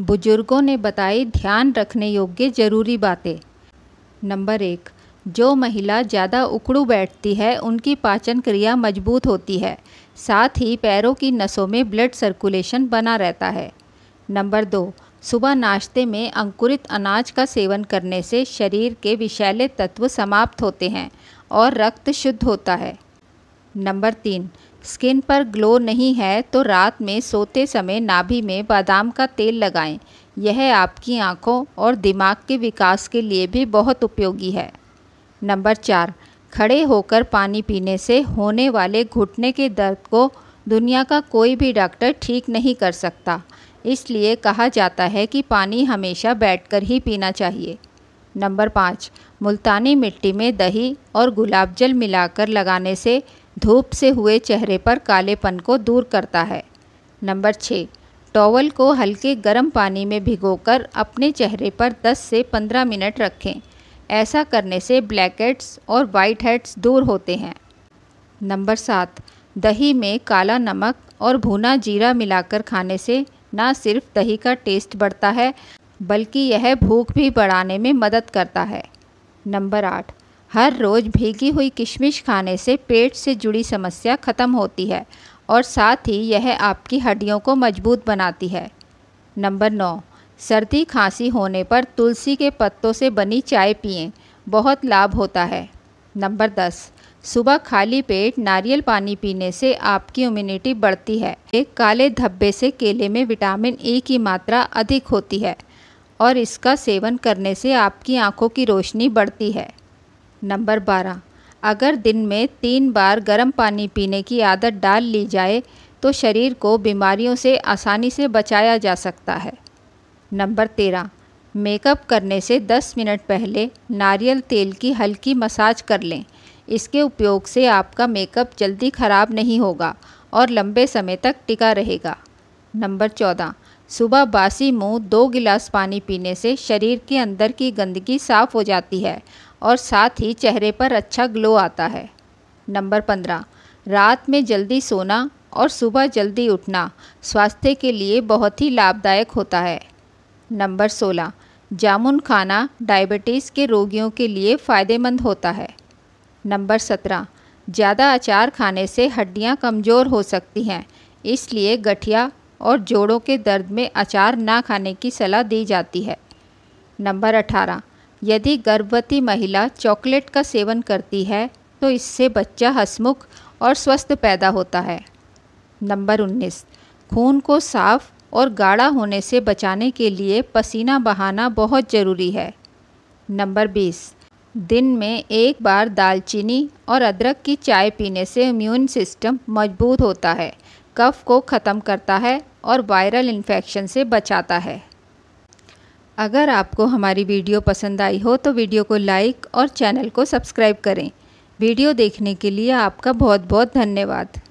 बुजुर्गों ने बताई ध्यान रखने योग्य ज़रूरी बातें नंबर एक जो महिला ज़्यादा उकड़ू बैठती है उनकी पाचन क्रिया मजबूत होती है साथ ही पैरों की नसों में ब्लड सर्कुलेशन बना रहता है नंबर दो सुबह नाश्ते में अंकुरित अनाज का सेवन करने से शरीर के विषैले तत्व समाप्त होते हैं और रक्त शुद्ध होता है नंबर तीन स्किन पर ग्लो नहीं है तो रात में सोते समय नाभि में बादाम का तेल लगाएं। यह आपकी आँखों और दिमाग के विकास के लिए भी बहुत उपयोगी है नंबर चार खड़े होकर पानी पीने से होने वाले घुटने के दर्द को दुनिया का कोई भी डॉक्टर ठीक नहीं कर सकता इसलिए कहा जाता है कि पानी हमेशा बैठकर ही पीना चाहिए नंबर पाँच मुल्तानी मिट्टी में दही और गुलाब जल मिलाकर लगाने से धूप से हुए चेहरे पर कालेपन को दूर करता है नंबर छः टॉवल को हल्के गर्म पानी में भिगोकर अपने चेहरे पर 10 से 15 मिनट रखें ऐसा करने से ब्लैक हेड्स और वाइट हेड्स दूर होते हैं नंबर सात दही में काला नमक और भुना जीरा मिलाकर खाने से ना सिर्फ दही का टेस्ट बढ़ता है बल्कि यह भूख भी बढ़ाने में मदद करता है नंबर आठ हर रोज़ भीगी हुई किशमिश खाने से पेट से जुड़ी समस्या ख़त्म होती है और साथ ही यह आपकी हड्डियों को मजबूत बनाती है नंबर नौ सर्दी खांसी होने पर तुलसी के पत्तों से बनी चाय पिएं बहुत लाभ होता है नंबर दस सुबह खाली पेट नारियल पानी पीने से आपकी इम्यूनिटी बढ़ती है एक काले धब्बे से केले में विटामिन ए e की मात्रा अधिक होती है और इसका सेवन करने से आपकी आंखों की रोशनी बढ़ती है नंबर बारह अगर दिन में तीन बार गर्म पानी पीने की आदत डाल ली जाए तो शरीर को बीमारियों से आसानी से बचाया जा सकता है नंबर तेरह मेकअप करने से दस मिनट पहले नारियल तेल की हल्की मसाज कर लें इसके उपयोग से आपका मेकअप जल्दी ख़राब नहीं होगा और लंबे समय तक टिका रहेगा नंबर चौदह सुबह बासी मुंह दो गिलास पानी पीने से शरीर के अंदर की गंदगी साफ़ हो जाती है और साथ ही चेहरे पर अच्छा ग्लो आता है नंबर पंद्रह रात में जल्दी सोना और सुबह जल्दी उठना स्वास्थ्य के लिए बहुत ही लाभदायक होता है नंबर सोलह जामुन खाना डायबिटीज़ के रोगियों के लिए फ़ायदेमंद होता है नंबर सत्रह ज़्यादा अचार खाने से हड्डियां कमज़ोर हो सकती हैं इसलिए गठिया और जोड़ों के दर्द में अचार ना खाने की सलाह दी जाती है नंबर अठारह यदि गर्भवती महिला चॉकलेट का सेवन करती है तो इससे बच्चा हसमुख और स्वस्थ पैदा होता है नंबर 19 खून को साफ और गाढ़ा होने से बचाने के लिए पसीना बहाना बहुत ज़रूरी है नंबर 20 दिन में एक बार दालचीनी और अदरक की चाय पीने से इम्यून सिस्टम मजबूत होता है कफ को ख़त्म करता है और वायरल इन्फेक्शन से बचाता है अगर आपको हमारी वीडियो पसंद आई हो तो वीडियो को लाइक और चैनल को सब्सक्राइब करें वीडियो देखने के लिए आपका बहुत बहुत धन्यवाद